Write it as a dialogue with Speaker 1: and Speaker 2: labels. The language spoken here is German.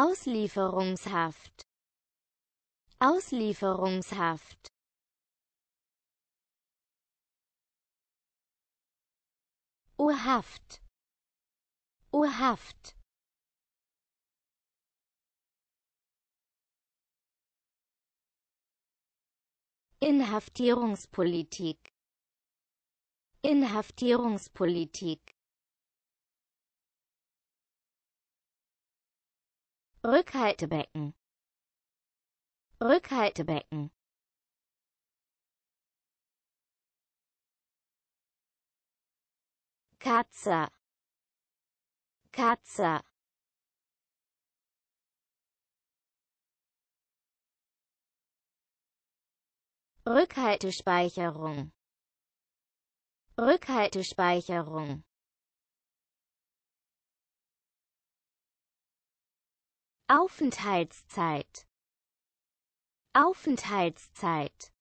Speaker 1: Auslieferungshaft Auslieferungshaft Urhaft Urhaft Inhaftierungspolitik Inhaftierungspolitik Rückhaltebecken Rückhaltebecken Katze Katze Rückhaltespeicherung Rückhaltespeicherung Aufenthaltszeit Aufenthaltszeit